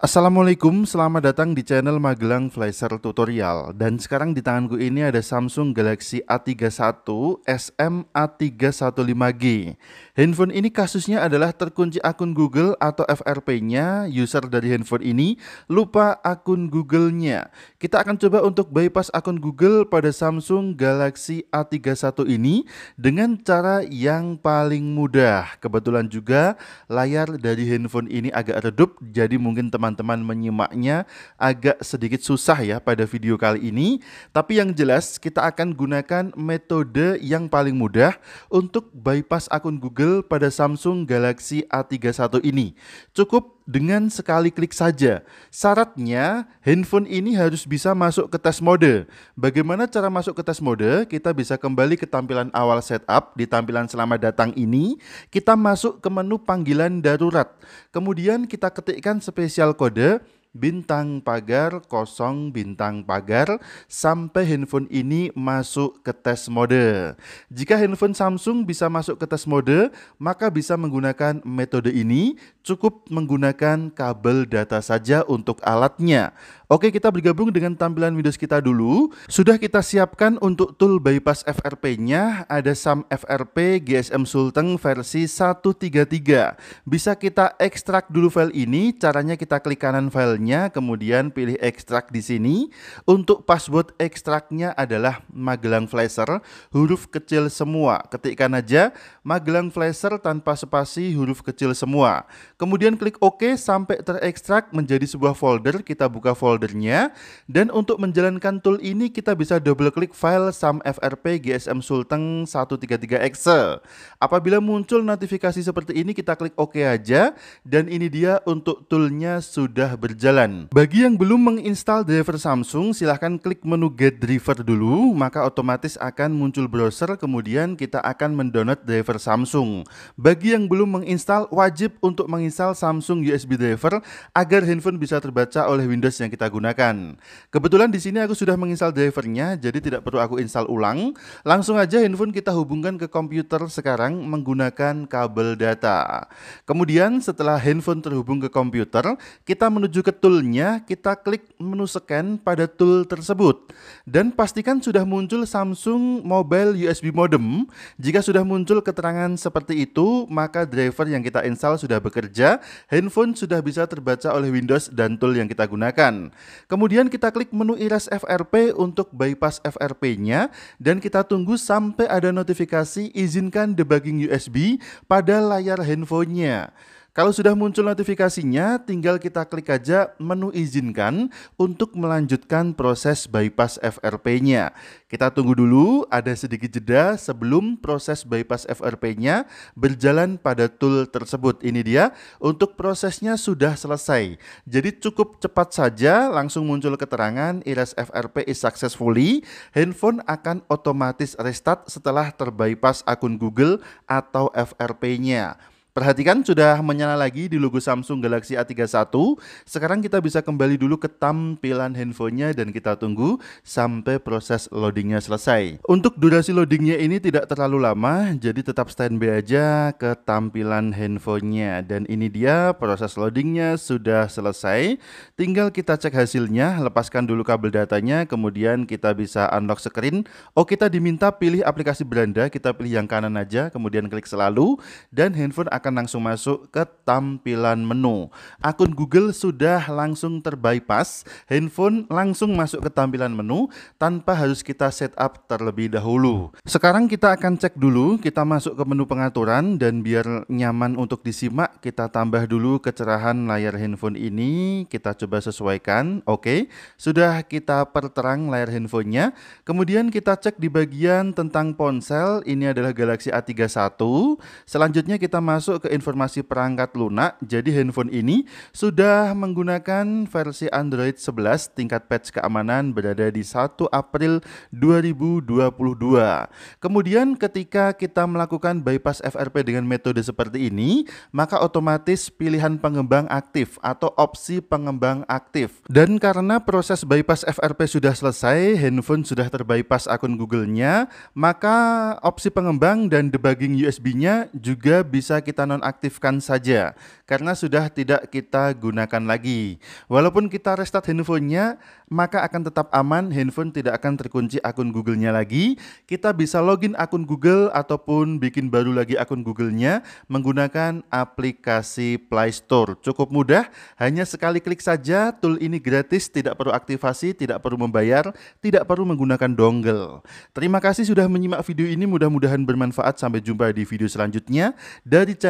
Assalamualaikum, selamat datang di channel Magelang Flasher Tutorial Dan sekarang di tanganku ini ada Samsung Galaxy A31 SM A315G Handphone ini kasusnya adalah terkunci akun Google atau FRP-nya user dari handphone ini lupa akun Google-nya. Kita akan coba untuk bypass akun Google pada Samsung Galaxy A31 ini dengan cara yang paling mudah. Kebetulan juga layar dari handphone ini agak redup jadi mungkin teman-teman menyimaknya agak sedikit susah ya pada video kali ini. Tapi yang jelas kita akan gunakan metode yang paling mudah untuk bypass akun Google Google pada Samsung Galaxy A31 ini. Cukup dengan sekali klik saja. Syaratnya, handphone ini harus bisa masuk ke tes mode. Bagaimana cara masuk ke tes mode? Kita bisa kembali ke tampilan awal setup di tampilan selamat datang ini. Kita masuk ke menu panggilan darurat. Kemudian kita ketikkan spesial kode bintang pagar, kosong bintang pagar, sampai handphone ini masuk ke tes mode. Jika handphone Samsung bisa masuk ke tes mode, maka bisa menggunakan metode ini, cukup menggunakan kabel data saja untuk alatnya. Oke, kita bergabung dengan tampilan Windows kita dulu. Sudah kita siapkan untuk tool bypass FRP-nya, ada SAM FRP GSM Sulteng versi 133. Bisa kita ekstrak dulu file ini, caranya kita klik kanan filenya, kemudian pilih ekstrak di sini. Untuk password ekstraknya adalah Magelang Flasher, huruf kecil semua. Ketikkan aja Magelang Flasher tanpa spasi huruf kecil semua. Kemudian klik OK sampai terekstrak menjadi sebuah folder, kita buka folder foldernya. Dan untuk menjalankan tool ini kita bisa double klik file samfrp gsm sultan 133exe. Apabila muncul notifikasi seperti ini kita klik OK aja dan ini dia untuk toolnya sudah berjalan. Bagi yang belum menginstal driver Samsung silahkan klik menu get driver dulu maka otomatis akan muncul browser kemudian kita akan mendownload driver Samsung. Bagi yang belum menginstal wajib untuk menginstal Samsung USB driver agar handphone bisa terbaca oleh Windows yang kita gunakan. Kebetulan di sini aku sudah menginstal drivernya, jadi tidak perlu aku install ulang. Langsung aja handphone kita hubungkan ke komputer sekarang menggunakan kabel data. Kemudian setelah handphone terhubung ke komputer, kita menuju ke toolnya, kita klik menu scan pada tool tersebut. Dan pastikan sudah muncul Samsung Mobile USB Modem. Jika sudah muncul keterangan seperti itu, maka driver yang kita install sudah bekerja, handphone sudah bisa terbaca oleh Windows dan tool yang kita gunakan. Kemudian kita klik menu iris FRP untuk bypass FRP-nya dan kita tunggu sampai ada notifikasi izinkan debugging USB pada layar handphonenya. Kalau sudah muncul notifikasinya, tinggal kita klik aja menu izinkan untuk melanjutkan proses bypass FRP-nya. Kita tunggu dulu, ada sedikit jeda sebelum proses bypass FRP-nya berjalan pada tool tersebut. Ini dia, untuk prosesnya sudah selesai. Jadi cukup cepat saja, langsung muncul keterangan IRAS FRP is successfully, handphone akan otomatis restart setelah terbypass akun Google atau FRP-nya. Perhatikan sudah menyala lagi di logo Samsung Galaxy A31. Sekarang kita bisa kembali dulu ke tampilan handphonenya dan kita tunggu sampai proses loadingnya selesai. Untuk durasi loadingnya ini tidak terlalu lama, jadi tetap standby aja ke tampilan handphonenya. Dan ini dia proses loadingnya sudah selesai. Tinggal kita cek hasilnya, lepaskan dulu kabel datanya, kemudian kita bisa unlock screen. Oh kita diminta pilih aplikasi beranda, kita pilih yang kanan aja, kemudian klik selalu, dan handphone akan langsung masuk ke tampilan menu. Akun Google sudah langsung terbypass, handphone langsung masuk ke tampilan menu tanpa harus kita setup terlebih dahulu. Sekarang kita akan cek dulu, kita masuk ke menu pengaturan dan biar nyaman untuk disimak, kita tambah dulu kecerahan layar handphone ini, kita coba sesuaikan. Oke, sudah kita perterang layar handphonenya. Kemudian kita cek di bagian tentang ponsel, ini adalah Galaxy A31. Selanjutnya kita masuk masuk ke informasi perangkat lunak, jadi handphone ini sudah menggunakan versi Android 11 tingkat patch keamanan berada di 1 April 2022. Kemudian ketika kita melakukan bypass FRP dengan metode seperti ini, maka otomatis pilihan pengembang aktif atau opsi pengembang aktif. Dan karena proses bypass FRP sudah selesai, handphone sudah terbypass akun Google-nya, maka opsi pengembang dan debugging USB-nya juga bisa kita kita nonaktifkan saja karena sudah tidak kita gunakan lagi. Walaupun kita restart handphonenya, maka akan tetap aman, handphone tidak akan terkunci akun Google-nya lagi. Kita bisa login akun Google ataupun bikin baru lagi akun Google-nya menggunakan aplikasi Play Store. Cukup mudah, hanya sekali klik saja, tool ini gratis, tidak perlu aktivasi, tidak perlu membayar, tidak perlu menggunakan dongle. Terima kasih sudah menyimak video ini, mudah-mudahan bermanfaat. Sampai jumpa di video selanjutnya dari channel